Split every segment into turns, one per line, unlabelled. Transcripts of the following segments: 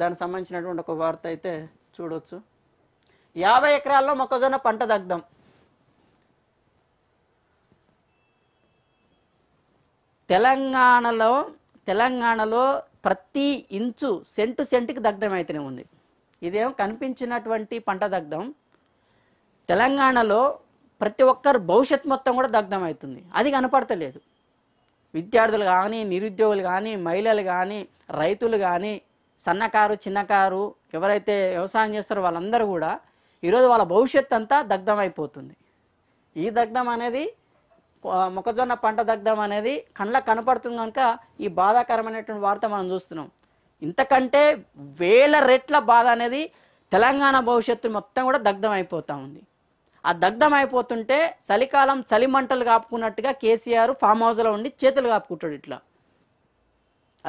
దానికి సంబంధించినటువంటి ఒక వార్త అయితే చూడవచ్చు యాభై ఎకరాల్లో మొక్కజొన్న పంట దగ్ధం తెలంగాణలో తెలంగాణలో ప్రతి ఇంచు సెంటు సెంటుకి దగ్ధమైతేనే ఉంది ఇదేం కనిపించినటువంటి పంట దగ్ధం తెలంగాణలో ప్రతి ఒక్కరు భవిష్యత్ మొత్తం కూడా దగ్ధం అవుతుంది అది కనపడతలేదు విద్యార్థులు కానీ నిరుద్యోగులు కానీ మహిళలు కానీ రైతులు కానీ సన్నకారు చిన్నకారు ఎవరైతే వ్యవసాయం చేస్తారో వాళ్ళందరూ కూడా ఈరోజు వాళ్ళ భవిష్యత్ అంతా దగ్ధం అయిపోతుంది ఈ దగ్ధం అనేది మొక్కజొన్న పంట దగ్ధం అనేది కండ్ల కనపడుతుంది కనుక ఈ బాధాకరమైనటువంటి వార్త మనం చూస్తున్నాం ఇంతకంటే వేల రెట్ల బాధ అనేది తెలంగాణ భవిష్యత్తు మొత్తం కూడా దగ్ధం అయిపోతూ ఉంది ఆ దగ్ధం అయిపోతుంటే చలికాలం చలిమంటలు కాపుకున్నట్టుగా కేసీఆర్ ఫామ్ హౌస్లో ఉండి చేతులు కాపుకుంటాడు ఇట్లా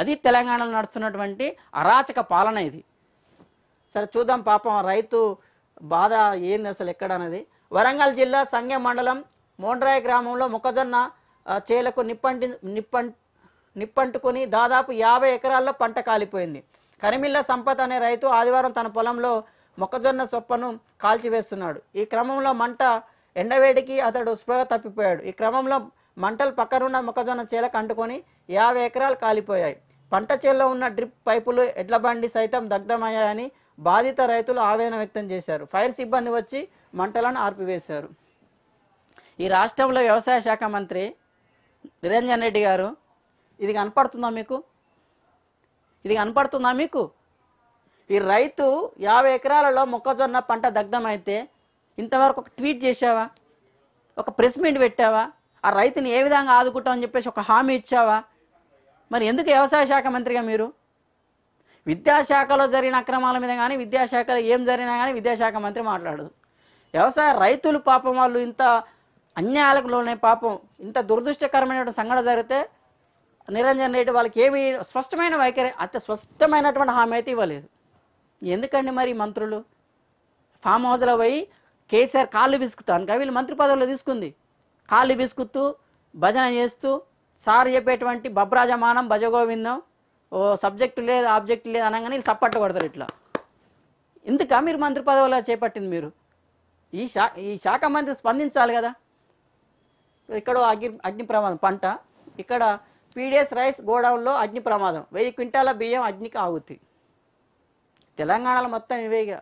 అది తెలంగాణలో నడుస్తున్నటువంటి అరాచక పాలన ఇది సరే చూద్దాం పాపం రైతు బాధ ఏంది అసలు ఎక్కడ అనేది వరంగల్ జిల్లా సంగే మండలం మోండ్రాయ గ్రామంలో మొక్కజొన్న చేలకు నిప్పంటి నిప్పం నిప్పంటుకొని దాదాపు యాభై ఎకరాల్లో పంట కాలిపోయింది కరిమిల్ల సంపత్ అనే రైతు ఆదివారం తన పొలంలో మొక్కజొన్న చొప్పను కాల్చివేస్తున్నాడు ఈ క్రమంలో మంట ఎండవేడికి అతడు స్పృహ తప్పిపోయాడు ఈ క్రమంలో మంటలు పక్కనున్న మొక్కజొన్న చేలకు అంటుకొని యాభై ఎకరాలు కాలిపోయాయి పంట చేల్లో ఉన్న డ్రిప్ పైపులు ఎడ్ల బండి సైతం దగ్ధమయ్యాయని బాధిత రైతులు ఆవేదన వ్యక్తం చేశారు ఫైర్ సిబ్బంది వచ్చి మంటలను ఆర్పివేశారు ఈ రాష్ట్రంలో వ్యవసాయ శాఖ మంత్రి నిరంజన్ రెడ్డి గారు ఇది కనపడుతుందా మీకు ఇది కనపడుతుందా మీకు ఈ రైతు యాభై ఎకరాలలో మొక్కజొన్న పంట దగ్ధమైతే ఇంతవరకు ఒక ట్వీట్ చేసావా ఒక ప్రెస్ మీట్ పెట్టావా ఆ రైతుని ఏ విధంగా ఆదుకుంటామని చెప్పేసి ఒక హామీ ఇచ్చావా మరి ఎందుకు వ్యవసాయ శాఖ మంత్రిగా మీరు విద్యాశాఖలో జరిగిన అక్రమాల మీద కానీ విద్యాశాఖలో ఏం జరిగినా కానీ విద్యాశాఖ మంత్రి మాట్లాడదు వ్యవసాయ రైతులు పాపం వాళ్ళు ఇంత అన్యాయాలకు లోనే పాపం ఇంత దురదృష్టకరమైన సంఘటన జరిగితే నిరంజన్ రెడ్డి వాళ్ళకి ఏమి స్పష్టమైన వైఖరి అత్య స్పష్టమైనటువంటి హామీ అయితే ఇవ్వలేదు ఎందుకండి మరి మంత్రులు ఫామ్ హౌస్లో పోయి కేసీఆర్ కాళ్ళు బిసుకుతాను వీళ్ళు మంత్రి పదవిలో తీసుకుంది కాళ్ళు బిసుకుతూ భజన చేస్తూ సార్ చెప్పేటువంటి బబ్రాజమానం భజగోవిందం ఓ సబ్జెక్టు లేదు ఆబ్జెక్టు లేదు అనగానే వీళ్ళు చప్పట్టు కొడతారు ఇట్లా ఇందుక మీరు మంత్రి పదవిలో చేపట్టింది మీరు ఈ శా ఈ శాఖ మంత్రి స్పందించాలి కదా ఇక్కడ అగ్ని అగ్ని ప్రమాదం పంట ఇక్కడ పీడిఎస్ రైస్ గోడౌన్లో అగ్ని ప్రమాదం వెయ్యి క్వింటాల బియ్యం అగ్నికి ఆగుతుంది తెలంగాణలో మొత్తం ఇవే ఇక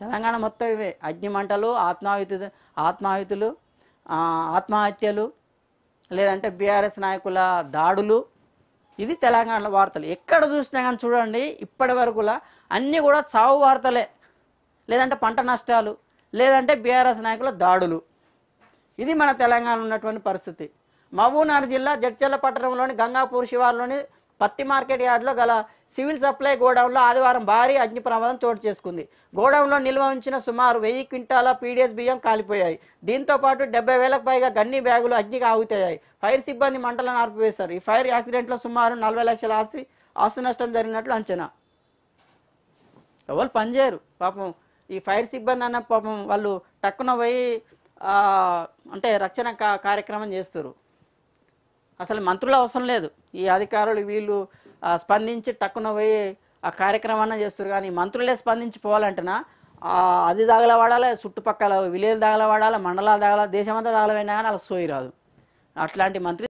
తెలంగాణ మొత్తం ఇవే అగ్ని మంటలు ఆత్మాహుతి ఆత్మాహుతులు ఆత్మహత్యలు లేదంటే బీఆర్ఎస్ నాయకుల దాడులు ఇది తెలంగాణలో వార్తలు ఎక్కడ చూసినా కానీ చూడండి ఇప్పటి వరకులా అన్నీ కూడా చావు వార్తలే లేదంటే పంట నష్టాలు లేదంటే బీఆర్ఎస్ నాయకుల దాడులు ఇది మన తెలంగాణ ఉన్నటువంటి పరిస్థితి మహబూబ్నగర్ జిల్లా జడ్చర్ల పట్టణంలోని గంగాపూర్ శివార్లోని పత్తి మార్కెట్ యార్డ్లో గల సివిల్ సప్లై గోడౌన్లో ఆదివారం భారీ అగ్ని ప్రమాదం చోటు చేసుకుంది గోడౌన్లో నిల్వ ఉంచిన సుమారు వెయ్యి క్వింటాల పీడిఎస్ బియ్యం కాలిపోయాయి దీంతో పాటు డెబ్బై వేలకు పైగా గన్ని బ్యాగులు అగ్నికి ఆగుతాయి ఫైర్ సిబ్బంది మంటలను ఆర్పివేశారు ఈ ఫైర్ యాక్సిడెంట్లో సుమారు నలభై లక్షల ఆస్తి ఆస్తి నష్టం జరిగినట్లు అంచనా ఎవరు పనిచేయరు పాపం ఈ ఫైర్ సిబ్బంది అన్న పాపం వాళ్ళు టక్కున పోయి అంటే రక్షణ కార్యక్రమం చేస్తారు అసలు మంత్రులు అవసరం లేదు ఈ అధికారులు వీళ్ళు స్పందించి టక్కున పోయి ఆ కార్యక్రమాన్ని చేస్తారు కానీ మంత్రులే స్పందించి పోవాలంటేనా అది తగలవాడాలి చుట్టుపక్కల విలేజ్ తగలవాడాలి మండలాలు దాగల దేశమంతా తగలవైనా కానీ అలా సోయి రాదు అట్లాంటి మంత్రి